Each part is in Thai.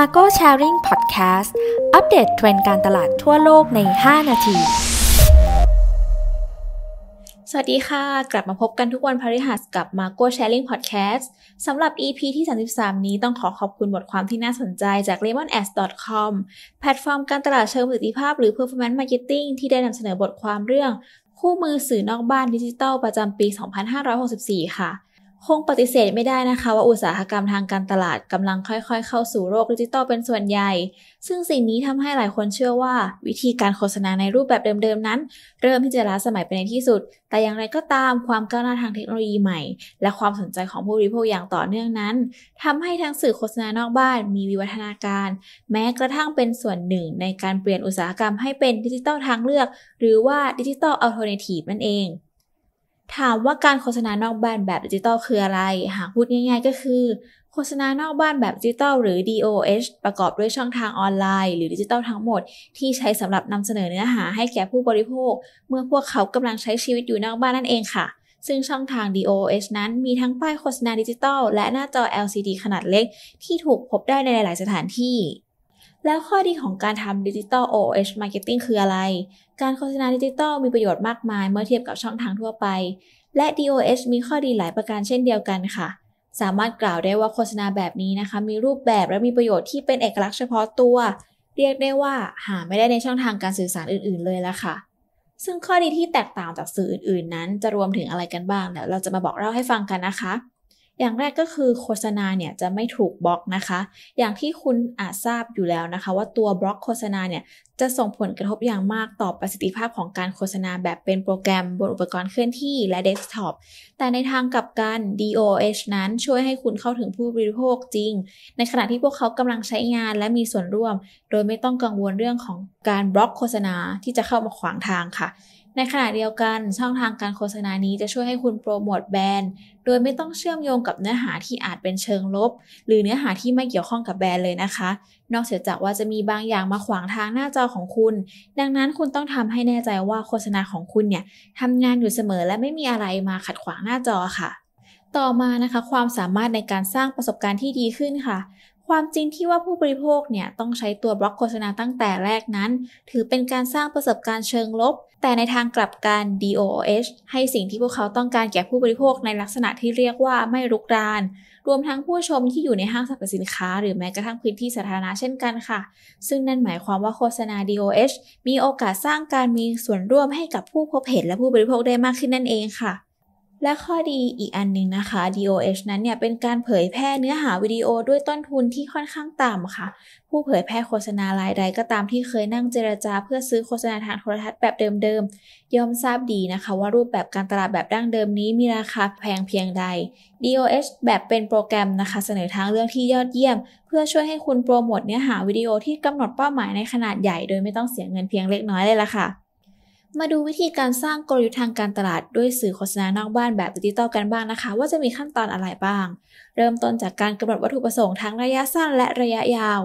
มาโก้แชร์ริงพอดแคสต์อัปเดตเทรนด์การตลาดทั่วโลกใน 5 นาที สวัสดีค่ะ กลับมาพบกันทุกวันพฤหัสกับ m a r g o Sharing Podcast สำหรับ EP ที่ 33 นี้ต้องขอขอบคุณบทความที่น่าสนใจจาก lemonads.com แพลตฟอร์มการตลาดเชิงประสิทธิภาพหรือ performance marketing ที่ได้นำเสนอบทความเรื่อง คู่มือสื่อนอกบ้านดิจิตอลประจำปี 2564 ค่ะคงปฏิเสธไม่ได้นะคะว่าอุตสาหกรรมทางการตลาดกำลังค่อยๆเข้าสู่โลกดิจิตอลเป็นส่วนใหญ่ ซึ่งสิ่งนี้ทำให้หลายคนเชื่อว่าวิธีการโฆษณาในรูปแบบเดิมๆนั้น เริ่มที่จะล้าสมัยไปในที่สุด แต่อย่างไรก็ตามความก้าวหน้าทางเทคโนโลยีใหม่ และความสนใจของผู้บริโภคอย่างต่อเนื่องนั้นทำให้ทั้งสื่อโฆษณานอกบ้าน มีวิวัฒนาการ แม้กระทั่งเป็นส่วนหนึ่งในการเปลี่ยนอุตสาหกรรมให้เป็นดิจิตอลทางเลือก หรือว่าดิจิตอลอัลเทอร์เนทีฟนั่นเองถามว่าการโฆษณานอกบ้านแบบดิจิตอลคืออะไร หากพูดง่ายๆก็คือ โฆษณานอกบ้านแบบดิจิตอลหรือ DOH ประกอบด้วยช่องทางออนไลน์หรือดิจิตอลทั้งหมด ที่ใช้สำหรับนำเสนอเนื้อหาให้แก่ผู้บริโภค เมื่อพวกเขากำลังใช้ชีวิตอยู่นอกบ้านนั่นเองค่ะ ซึ่งช่องทาง DOH นั้นมีทั้งป้ายโฆษณาดิจิตอลและหน้าจอ LCD ขนาดเล็กที่ถูกพบได้ในหลาย ๆ สถานที่แล้วข้อดีของการทำดิจิตอล OOH Marketing คืออะไร การโฆษณาดิจิตอลมีประโยชน์มากมายเมื่อเทียบกับช่องทางทั่วไป และ DOH มีข้อดีหลายประการเช่นเดียวกันค่ะ สามารถกล่าวได้ว่าโฆษณาแบบนี้นะคะ มีรูปแบบและมีประโยชน์ที่เป็นเอกลักษณ์เฉพาะตัว เรียกได้ว่าหาไม่ได้ในช่องทางการสื่อสารอื่นๆเลยละค่ะ ซึ่งข้อดีที่แตกต่างจากสื่ออื่น ๆ นั้น จะรวมถึงอะไรกันบ้างเดี๋ยวเราจะมาบอกเล่าให้ฟังกันนะคะอย่างแรกก็คือโฆษณาเนี่ยจะไม่ถูกบล็อกนะคะ อย่างที่คุณอาจทราบอยู่แล้วนะคะ ว่าตัวบล็อกโฆษณาเนี่ยจะส่งผลกระทบอย่างมากต่อประสิทธิภาพของการโฆษณาแบบเป็นโปรแกรมบนอุปกรณ์เคลื่อนที่และเดสก์ท็อป แต่ในทางกลับกัน DOH นั้นช่วยให้คุณเข้าถึงผู้บริโภคจริง ในขณะที่พวกเขากำลังใช้งานและมีส่วนร่วมโดยไม่ต้องกังวลเรื่องของการบล็อกโฆษณาที่จะเข้ามาขวางทางค่ะในขณะเดียวกันช่องทางการโฆษณานี้จะช่วยให้คุณโปรโมทแบรนด์ โดยไม่ต้องเชื่อมโยงกับเนื้อหาที่อาจเป็นเชิงลบ หรือเนื้อหาที่ไม่เกี่ยวข้องกับแบรนด์เลยนะคะ นอกเสียจากว่าจะมีบางอย่างมาขวางทางหน้าจอของคุณ ดังนั้นคุณต้องทำให้แน่ใจว่าโฆษณาของคุณเนี่ยทำงานอยู่เสมอและไม่มีอะไรมาขัดขวางหน้าจอค่ะ ต่อมานะคะ ความสามารถในการสร้างประสบการณ์ที่ดีขึ้นค่ะความจริงที่ว่าผู้บริโภคเนี่ยต้องใช้ตัวบล็อกโฆษณาตั้งแต่แรกนั้น ถือเป็นการสร้างประสบการณ์เชิงลบแต่ในทางกลับกัน DOOH ให้สิ่งที่พวกเขาต้องการแก่ผู้บริโภคในลักษณะที่เรียกว่าไม่รุกราน รวมทั้งผู้ชมที่อยู่ในห้างสรรพสินค้าหรือแม้กระทั่งพื้นที่สาธารณะเช่นกันค่ะ ซึ่งนั่นหมายความว่าโฆษณา DOH มีโอกาสสร้างการมีส่วนร่วมให้กับผู้พบเห็นและผู้บริโภคได้มากขึ้นนั่นเองค่ะและข้อดีอีกอันหนึ่งนะคะ DOH นั้นเนี่ยเป็นการเผยแพร่เนื้อหาวิดีโอด้วยต้นทุนที่ค่อนข้างต่ำค่ะ ผู้เผยแพร่โฆษณารายใด ก็ตามที่เคยนั่งเจรจาเพื่อซื้อโฆษณาทางโทรทัศน์แบบเดิม ๆย่อมทราบดีนะคะว่ารูปแบบการตลาดแบบดั้งเดิมนี้มีราคาแพงเพียงใด DOH แบบเป็นโปรแกรมนะคะเสนอทางเลือกที่ยอดเยี่ยม เพื่อช่วยให้คุณโปรโมทเนื้อหาวิดีโอที่กำหนดเป้าหมายในขนาดใหญ่โดยไม่ต้องเสียเงินเพียงเล็กน้อยเลยล่ะค่ะมาดูวิธีการสร้างกลยุทธ์ทางการตลาดด้วยสื่อโฆษณานอกบ้านแบบดิจิตอลกันบ้างนะคะว่าจะมีขั้นตอนอะไรบ้าง เริ่มต้นจากการกำหนดวัตถุประสงค์ทั้งระยะสั้นและระยะยาว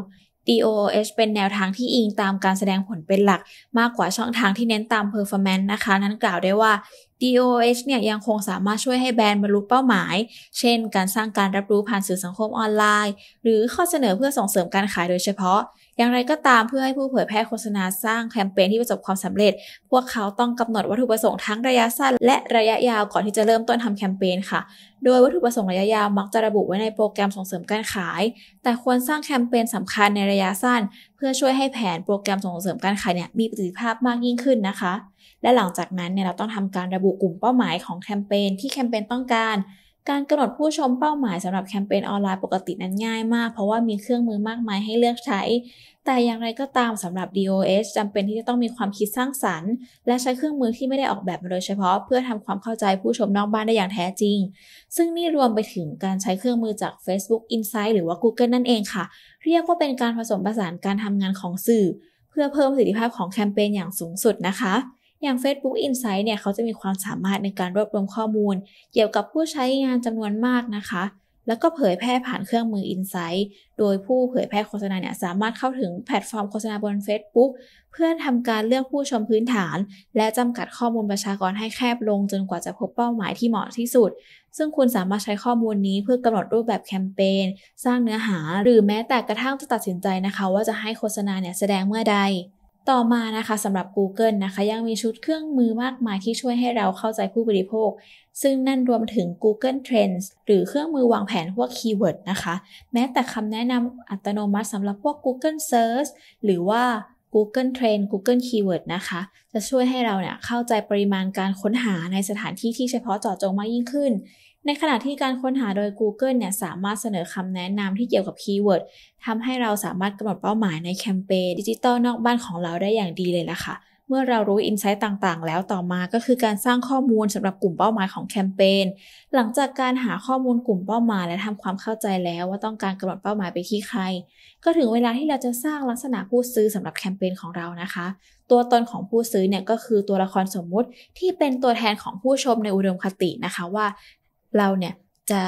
DOOH เป็นแนวทางที่อิงตามการแสดงผลเป็นหลักมากกว่าช่องทางที่เน้นตาม performance นะคะ นั้นกล่าวได้ว่า DOOH เนี่ยยังคงสามารถช่วยให้แบรนด์บรรลุเป้าหมาย เช่นการสร้างการรับรู้ผ่านสื่อสังคมออนไลน์ หรือข้อเสนอเพื่อส่งเสริมการขายโดยเฉพาะอย่างไรก็ตามเพื่อให้ผู้เผยแพร่โฆษณา สร้างแคมเปญที่ประสบความสำเร็จ พวกเขาต้องกำหนดวัตถุประสงค์ทั้งระยะสั้น และระยะยาวก่อนที่จะเริ่มต้นทำแคมเปญค่ะ โดยวัตถุประสงค์ระยะยาวมักจะระบุไว้ในโปรแกรมส่งเสริมการขาย แต่ควรสร้างแคมเปญสำคัญในระยะสั้น เพื่อช่วยให้แผนโปรแกรมส่งเสริมการขายเนี่ยมีประสิทธิภาพมากยิ่งขึ้นนะคะ และหลังจากนั้นเนี่ยเราต้องทำการระบุกลุ่มเป้าหมายของแคมเปญที่แคมเปญต้องการการกำหนดผู้ชมเป้าหมายสำหรับแคมเปญออนไลน์ปกตินั้นง่ายมาก เพราะว่ามีเครื่องมือมากมายให้เลือกใช้ แต่อย่างไรก็ตามสำหรับ DOS จำเป็นที่จะต้องมีความคิดสร้างสรรค์ และใช้เครื่องมือที่ไม่ได้ออกแบบมาโดยเฉพาะเพื่อทำความเข้าใจผู้ชมนอกบ้านได้อย่างแท้จริง ซึ่งนี่รวมไปถึงการใช้เครื่องมือจาก Facebook Insight หรือว่า Google นั่นเองค่ะ เรียกว่าเป็นการผสมผสานการทำงานของสื่อ เพื่อเพิ่มประสิทธิภาพของแคมเปญอย่างสูงสุดนะคะอย่าง Facebook Insight เนี่ยเขาจะมีความสามารถในการรวบรวมข้อมูล เกี่ยวกับผู้ใช้งานจำนวนมากนะคะ แล้วก็เผยแพร่ผ่านเครื่องมือ Insight โดยผู้เผยแพร่โฆษณาเนี่ยสามารถเข้าถึงแพลตฟอร์มโฆษณาบน Facebook เพื่อทำการเลือกผู้ชมพื้นฐาน และจำกัดข้อมูลประชากรให้แคบลงจนกว่าจะพบเป้าหมายที่เหมาะที่สุด ซึ่งคุณสามารถใช้ข้อมูลนี้เพื่อกำหนดรูปแบบแคมเปญสร้างเนื้อหาหรือแม้แต่กระทั่งจะตัดสินใจนะคะ ว่าจะให้โฆษณาเนี่ยแสดงเมื่อใดต่อมานะคะสำหรับ Google นะคะ ยังมีชุดเครื่องมือมากมายที่ช่วยให้เราเข้าใจผู้บริโภค ซึ่งนั่นรวมถึง Google Trends หรือเครื่องมือวางแผนพวกคีย์เวิร์ดนะคะ แม้แต่คำแนะนำอัตโนมัติสำหรับพวก Google Search หรือว่า Google Trend Google Keyword นะคะ จะช่วยให้เราเนี่ยเข้าใจปริมาณการค้นหาในสถานที่ที่เฉพาะเจาะจงมากยิ่งขึ้นในขณะที่การค้นหาโดย Google เนี่ยสามารถเสนอคำแนะนำที่เกี่ยวกับคีย์เวิร์ดทำให้เราสามารถกำหนดเป้าหมายในแคมเปญดิจิตอลนอกบ้านของเราได้อย่างดีเลยล่ะค่ะ เมื่อเรารู้อินไซต์ต่างๆ แล้วต่อมาก็คือการสร้างข้อมูลสำหรับกลุ่มเป้าหมายของแคมเปญหลังจากการหาข้อมูลกลุ่มเป้าหมาย และทำความเข้าใจแล้วว่าต้องการกำหนดเป้าหมายไปที่ใคร ก็ถึงเวลาที่เราจะสร้างลักษณะผู้ซื้อสำหรับแคมเปญของเรานะคะ ตัวตนของผู้ซื้อเนี่ยก็คือตัวละครสมมุติที่เป็นตัวแทนของผู้ชมในอุดมคตินะคะว่าเราเนี่ยจะ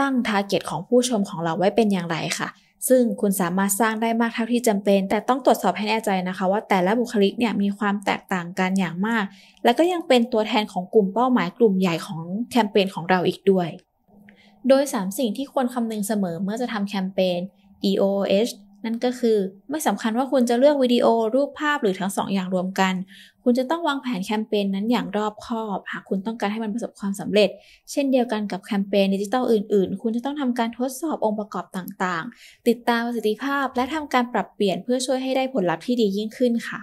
ตั้งทาร์เก็ตของผู้ชมของเราไว้เป็นอย่างไรค่ะ ซึ่งคุณสามารถสร้างได้มากเท่าที่จำเป็น แต่ต้องตรวจสอบให้แน่ใจนะคะ ว่าแต่ละบุคลิกเนี่ยมีความแตกต่างกันอย่างมาก และก็ยังเป็นตัวแทนของกลุ่มเป้าหมายกลุ่มใหญ่ของแคมเปญของเราอีกด้วย โดย 3 สิ่งที่ควรคำนึงเสมอเมื่อจะทำแคมเปญ EOH นั่นก็คือไม่สำคัญว่าคุณจะเลือกวิดีโอรูปภาพหรือทั้งสองอย่างรวมกัน คุณจะต้องวางแผนแคมเปญนนั้นอย่างรอบคอบ หากคุณต้องการให้มันประสบความสำเร็จ เช่นเดียวกันกับแคมเปญดิจิตอลอื่นๆ คุณจะต้องทำการทดสอบองค์ประกอบต่างๆ ติดตามประสิทธิภาพ และทำการปรับเปลี่ยนเพื่อช่วยให้ได้ผลลัพธ์ที่ดียิ่งขึ้นค่ะ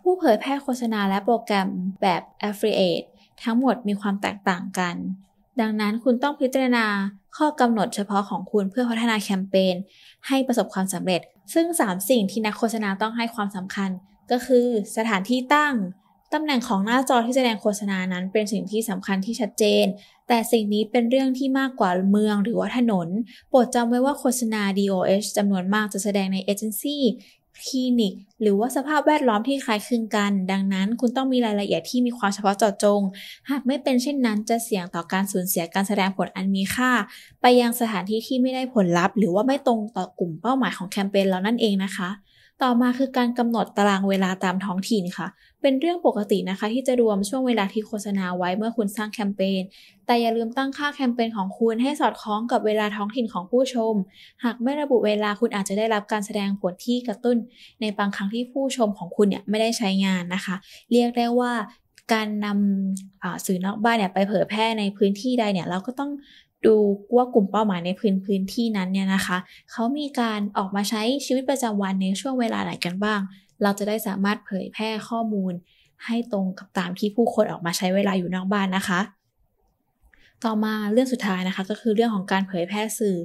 ผู้เผยแพร่โฆษณาและโปรแกรมแบบ Affiliate ทั้งหมดมีความแตกต่างกันดังนั้นคุณต้องพิจารณาข้อกำหนดเฉพาะของคุณเพื่อพัฒนาแคมเปญให้ประสบความสำเร็จ ซึ่ง 3 สิ่งที่นักโฆษณาต้องให้ความสำคัญ ก็คือสถานที่ตั้งตำแหน่งของหน้าจอที่แสดงโฆษณานั้นเป็นสิ่งที่สำคัญที่ชัดเจน แต่สิ่งนี้เป็นเรื่องที่มากกว่าเมืองหรือว่าถนน โปรดจำไว้ว่าโฆษณา DOS จำนวนมากจะแสดงในเอเจนซี่คลินิกหรือว่าสภาพแวดล้อมที่คล้ายคลึงกัน ดังนั้นคุณต้องมีรายละเอียดที่มีความเฉพาะเจาะจง หากไม่เป็นเช่นนั้นจะเสี่ยงต่อการสูญเสียการแสดงผลอันมีค่า ไปยังสถานที่ที่ไม่ได้ผลลัพธ์ หรือว่าไม่ตรงต่อกลุ่มเป้าหมายของแคมเปญเรานั่นเองนะคะต่อมาคือการกำหนดตารางเวลาตามท้องถิ่นค่ะ เป็นเรื่องปกตินะคะที่จะรวมช่วงเวลาที่โฆษณาไว้เมื่อคุณสร้างแคมเปญ แต่อย่าลืมตั้งค่าแคมเปญของคุณให้สอดคล้องกับเวลาท้องถิ่นของผู้ชม หากไม่ระบุเวลาคุณอาจจะได้รับการแสดงผลที่กระตุ้น ในบางครั้งที่ผู้ชมของคุณเนี่ยไม่ได้ใช้งานนะคะ เรียกได้ว่าการนำสื่อนอกบ้านเนี่ยไปเผยแพร่ในพื้นที่ใดเนี่ย เราก็ต้องดูว่ากลุ่มเป้าหมายในพื้นพื้นที่นั้นเนี่ยนะคะเขามีการออกมาใช้ชีวิตประจำวันในช่วงเวลาไหนกันบ้าง เราจะได้สามารถเผยแพร่ข้อมูล ให้ตรงกับตามที่ผู้คนออกมาใช้เวลาอยู่นอกบ้านนะคะ ต่อมาเรื่องสุดท้ายนะคะก็คือเรื่องของการเผยแพร่สื่อ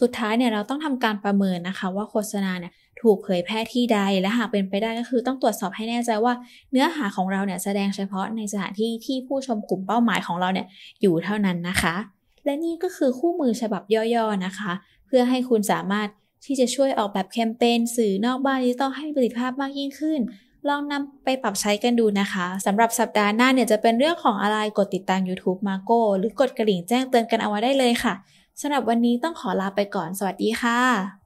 สุดท้ายเนี่ยเราต้องทำการประเมินนะคะ ว่าโฆษณาเนี่ยถูกเผยแพร่ที่ใด และหากเป็นไปได้ก็คือต้องตรวจสอบให้แน่ใจว่า เนื้อหาของเราเนี่ยแสดงเฉพาะในสถานที่ที่ผู้ชมกลุ่มเป้าหมายของเราเนี่ยอยู่เท่านั้นนะคะและนี่ก็คือคู่มือฉบับย่อๆนะคะ เพื่อให้คุณสามารถที่จะช่วยออกแบบแคมเปญสื่อนอกบ้านดิจิตอลให้ประสิทธิภาพมากยิ่งขึ้น ลองนำไปปรับใช้กันดูนะคะสำหรับสัปดาห์หน้าเนี่ยจะเป็นเรื่องของอะไร กดติดตาม YouTube m a r c o หรือกดกระดิ่งแจ้งเตือนกันเอาไว้ได้เลยค่ะสำหรับวันนี้ต้องขอลาไปก่อนสวัสดีค่ะ